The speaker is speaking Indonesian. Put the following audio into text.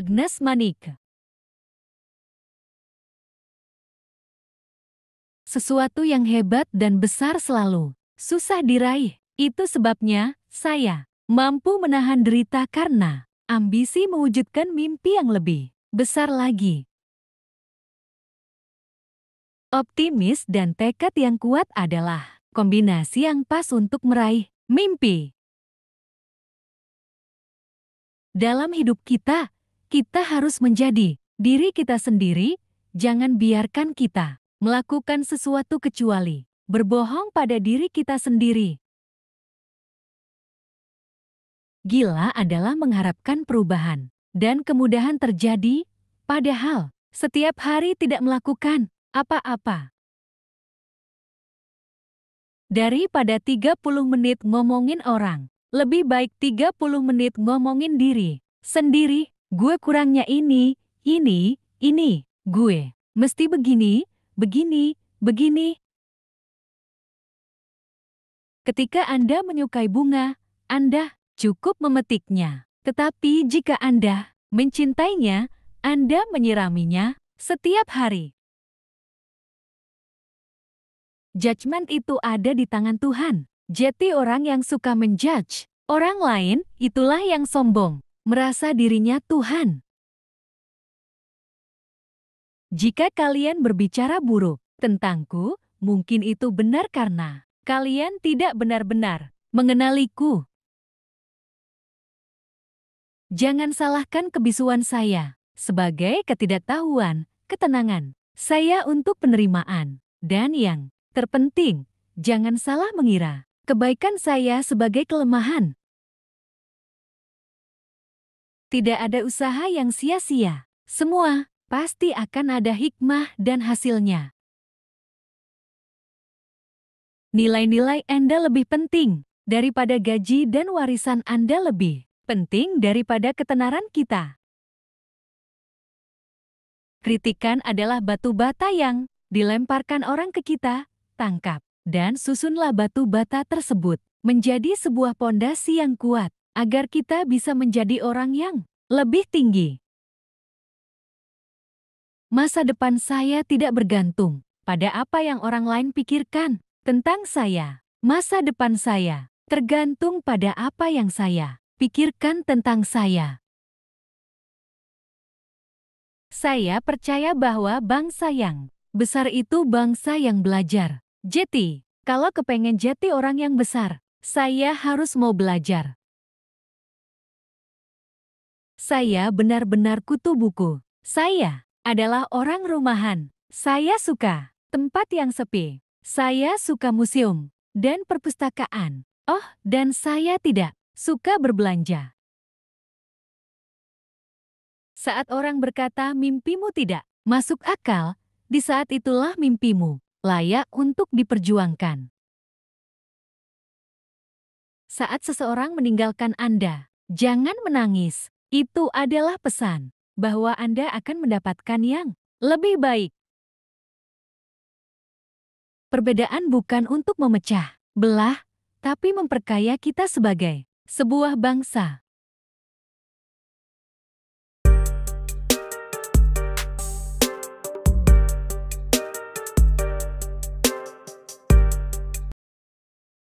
Agnes Manik Sesuatu yang hebat dan besar selalu susah diraih. Itu sebabnya saya mampu menahan derita karena ambisi mewujudkan mimpi yang lebih besar lagi. Optimis dan tekad yang kuat adalah kombinasi yang pas untuk meraih mimpi. Dalam hidup kita, kita harus menjadi diri kita sendiri, jangan biarkan kita melakukan sesuatu kecuali berbohong pada diri kita sendiri. Gila adalah mengharapkan perubahan dan kemudahan terjadi, padahal setiap hari tidak melakukan apa-apa. Daripada 30 menit ngomongin orang, lebih baik 30 menit ngomongin diri sendiri. Gue kurangnya ini, ini, ini. Gue mesti begini, begini, begini. Ketika Anda menyukai bunga, Anda cukup memetiknya. Tetapi jika Anda mencintainya, Anda menyiraminya setiap hari. Judgment itu ada di tangan Tuhan. Jadi orang yang suka menjudge. Orang lain, itulah yang sombong merasa dirinya Tuhan. Jika kalian berbicara buruk tentangku, mungkin itu benar karena kalian tidak benar-benar mengenaliku. Jangan salahkan kebisuan saya sebagai ketidaktahuan, ketenangan saya untuk penerimaan, dan yang terpenting, jangan salah mengira kebaikan saya sebagai kelemahan. Tidak ada usaha yang sia-sia. Semua pasti akan ada hikmah dan hasilnya. Nilai-nilai Anda lebih penting daripada gaji dan warisan Anda lebih penting daripada ketenaran kita. Kritikan adalah batu bata yang dilemparkan orang ke kita, tangkap, dan susunlah batu bata tersebut menjadi sebuah pondasi yang kuat agar kita bisa menjadi orang yang lebih tinggi. Masa depan saya tidak bergantung pada apa yang orang lain pikirkan tentang saya. Masa depan saya tergantung pada apa yang saya pikirkan tentang saya. Saya percaya bahwa bangsa yang besar itu bangsa yang belajar. Jeti, kalau kepengen jadi orang yang besar, saya harus mau belajar. Saya benar-benar kutu buku. Saya adalah orang rumahan. Saya suka tempat yang sepi. Saya suka museum dan perpustakaan. Oh, dan saya tidak suka berbelanja. Saat orang berkata mimpimu tidak masuk akal, di saat itulah mimpimu layak untuk diperjuangkan. Saat seseorang meninggalkan Anda, jangan menangis, itu adalah pesan bahwa Anda akan mendapatkan yang lebih baik. Perbedaan bukan untuk memecah belah, tapi memperkaya kita sebagai sebuah bangsa.